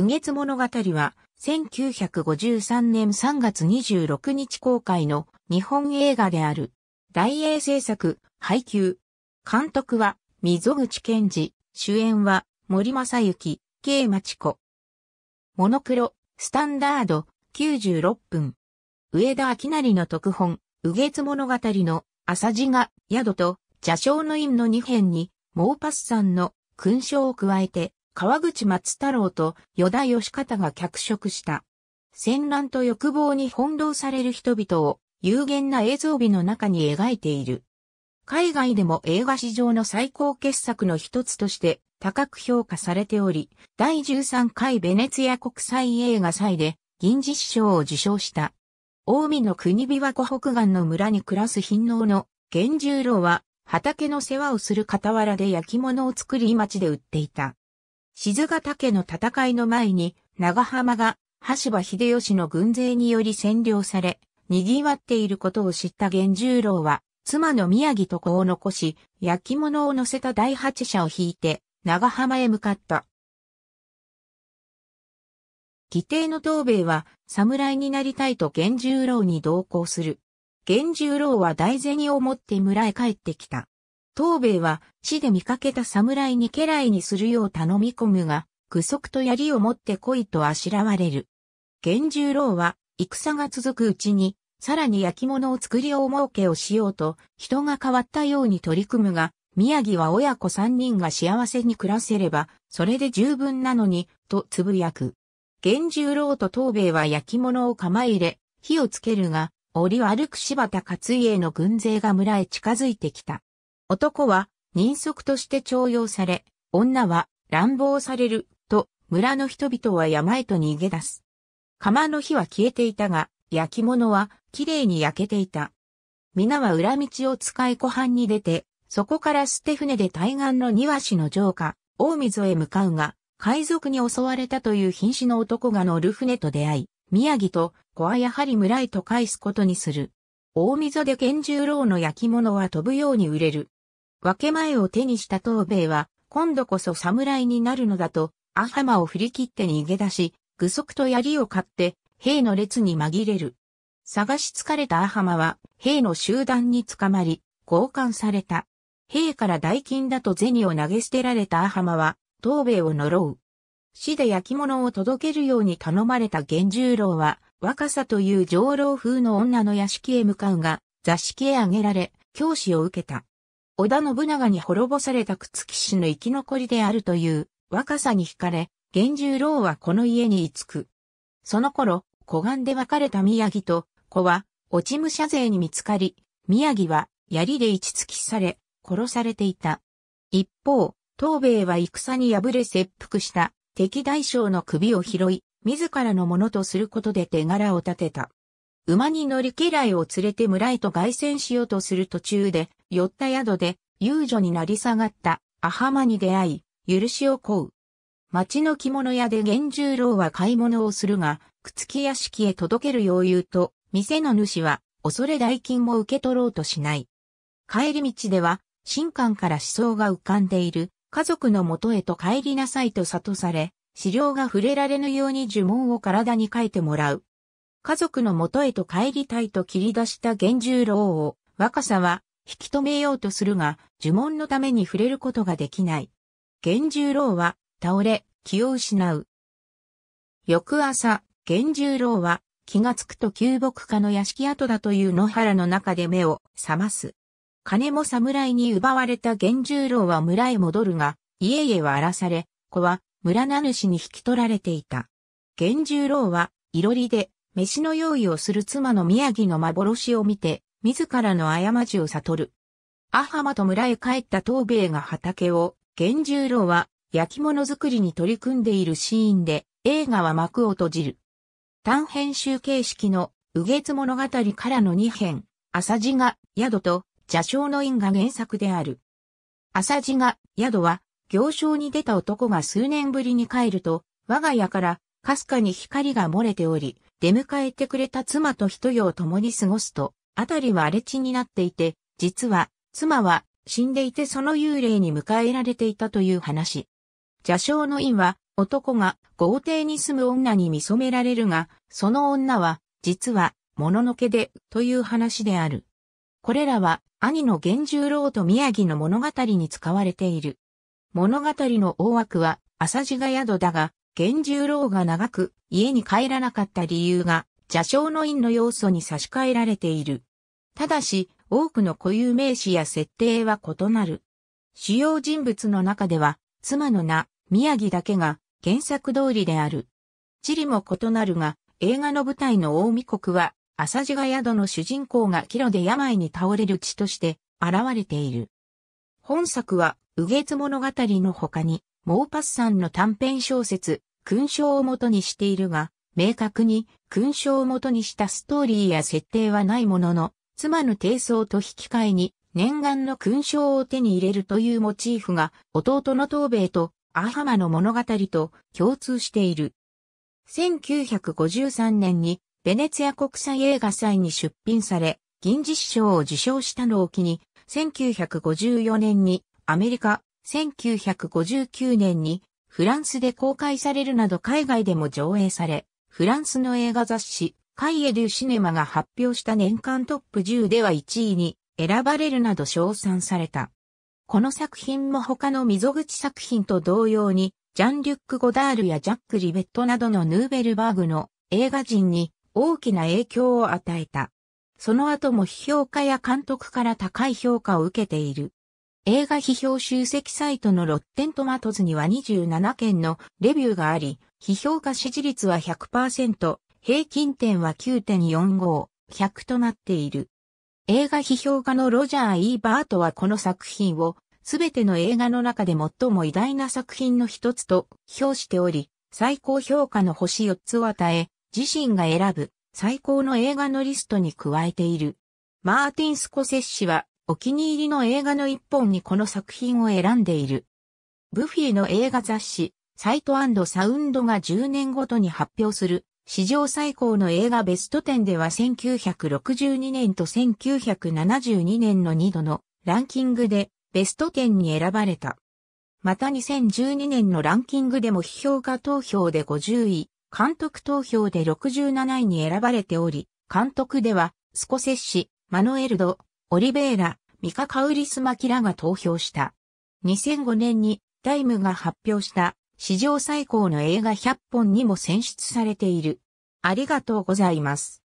うげつ物語は、1953年3月26日公開の日本映画である。大英制作、配給。監督は、溝口健二。主演は、森正幸、慶町子。モノクロ、スタンダード、96分。上田明成の特本、右月物語の、朝地が、宿と、邪章の院の2編に、モーパスさんの、勲章を加えて、川口松太郎と与田義方が脚色した。戦乱と欲望に翻弄される人々を有限な映像美の中に描いている。海外でも映画史上の最高傑作の一つとして高く評価されており、第13回ベネツィア国際映画祭で銀獅子賞を受賞した。近江の国琵琶湖北岸の村に暮らす貧農の源十郎は畑の世話をする傍らで焼き物を作り町で売っていた。静ヶ岳の戦いの前に、長浜が、橋場秀吉の軍勢により占領され、賑わっていることを知った源十郎は、妻の宮城と子を残し、焼き物を乗せた第八車を引いて、長浜へ向かった。義弟の東兵は、侍になりたいと源十郎に同行する。源十郎は大銭を持って村へ帰ってきた。東米は市で見かけた侍に家来にするよう頼み込むが、具足と槍を持って来いとあしらわれる。源十郎は、戦が続くうちに、さらに焼き物を作り大儲けをしようと、人が変わったように取り組むが、宮城は親子三人が幸せに暮らせれば、それで十分なのに、とつぶやく。源十郎と東米は焼き物をえ入れ、火をつけるが、折を歩く柴田勝家の軍勢が村へ近づいてきた。男は人足として徴用され、女は乱暴されると村の人々は山へと逃げ出す。釜の火は消えていたが、焼き物は綺麗に焼けていた。皆は裏道を使い湖畔に出て、そこから捨て船で対岸の庭師の城下、大溝へ向かうが、海賊に襲われたという瀕死の男が乗る船と出会い、宮城と子はやはり村へと返すことにする。大溝で拳銃牢の焼き物は飛ぶように売れる。分け前を手にした東米は、今度こそ侍になるのだと、アハマを振り切って逃げ出し、具足と槍を買って、兵の列に紛れる。探し疲れたアハマは、兵の集団に捕まり、交換された。兵から代金だと銭を投げ捨てられたアハマは、東米を呪う。死で焼き物を届けるように頼まれた源十郎は、若さという上老風の女の屋敷へ向かうが、座敷へ上げられ、教師を受けた。織田信長に滅ぼされた朽木氏の生き残りであるという若さに惹かれ、源十郎はこの家に居つく。その頃、湖岸で別れた宮城と子は、落ち武者勢に見つかり、宮城は槍で一突きされ、殺されていた。一方、東兵衛は戦に敗れ切腹した敵大将の首を拾い、自らのものとすることで手柄を立てた。馬に乗り家来を連れて村へと凱旋しようとする途中で、寄った宿で遊女になり下がったアハマに出会い、許しを請う。町の着物屋で玄十郎は買い物をするが、靴木屋敷へ届ける余裕と、店の主は恐れ代金も受け取ろうとしない。帰り道では、新館から思想が浮かんでいる、家族の元へと帰りなさいと諭され、資料が触れられぬように呪文を体に書いてもらう。家族の元へと帰りたいと切り出した源十郎を、若さは引き止めようとするが、呪文のために触れることができない。源十郎は倒れ、気を失う。翌朝、源十郎は気がつくと旧木家の屋敷跡だという野原の中で目を覚ます。金も侍に奪われた源十郎は村へ戻るが、家々は荒らされ、子は村名主に引き取られていた。源十郎はいろりで飯の用意をする妻の宮城の幻を見て、自らの過ちを悟る。アハマと村へ帰った東兵衛が畑を、源十郎は焼き物作りに取り組んでいるシーンで、映画は幕を閉じる。短編集形式の、右月物語からの2編、朝地が宿と邪章の因が原作である。朝地が宿は、行商に出た男が数年ぶりに帰ると、我が家から、かすかに光が漏れており、出迎えてくれた妻と一夜を共に過ごすと、あたりは荒れ地になっていて、実は、妻は死んでいてその幽霊に迎えられていたという話。邪正の院は、男が豪邸に住む女に見染められるが、その女は、実は、もののけで、という話である。これらは、兄の源十郎と宮城の物語に使われている。物語の大枠は、浅地が宿だが、玄十郎が長く家に帰らなかった理由が邪章の院の要素に差し替えられている。ただし、多くの固有名詞や設定は異なる。主要人物の中では、妻の名、宮城だけが原作通りである。地理も異なるが、映画の舞台の大見国は、浅地宿の主人公がキロで病に倒れる地として現れている。本作は、右月物語の他に、モーパスさんの短編小説、勲章をもとにしているが、明確に勲章をもとにしたストーリーや設定はないものの、妻の低層と引き換えに念願の勲章を手に入れるというモチーフが弟の東米とアハマの物語と共通している。1953年にベネツィア国際映画祭に出品され、銀獅子賞を受賞したのを機に、1954年にアメリカ、1959年にフランスで公開されるなど海外でも上映され、フランスの映画雑誌、カイエ・デュ・シネマが発表した年間トップ10では1位に選ばれるなど賞賛された。この作品も他の溝口作品と同様に、ジャン・リュック・ゴダールやジャック・リベットなどのヌーベルバーグの映画人に大きな影響を与えた。その後も批評家や監督から高い評価を受けている。映画批評集積サイトのロッテントマトズには27件のレビューがあり、批評家支持率は100%、平均点は9.45、100となっている。映画批評家のロジャー・イーバートはこの作品を、すべての映画の中で最も偉大な作品の一つと評しており、最高評価の星4つを与え、自身が選ぶ最高の映画のリストに加えている。マーティン・スコセッシはお気に入りの映画の一本にこの作品を選んでいる。ブフィーの映画雑誌、サイトサウンドが10年ごとに発表する、史上最高の映画ベスト10では1962年と1972年の2度のランキングでベスト10に選ばれた。また2012年のランキングでも批評家投票で50位、監督投票で67位に選ばれており、監督ではスコセッシ、マノエルド、オリベーラ、ミカ・カウリス・マキラが投票した。2005年にタイムが発表した史上最高の映画100本にも選出されている。ありがとうございます。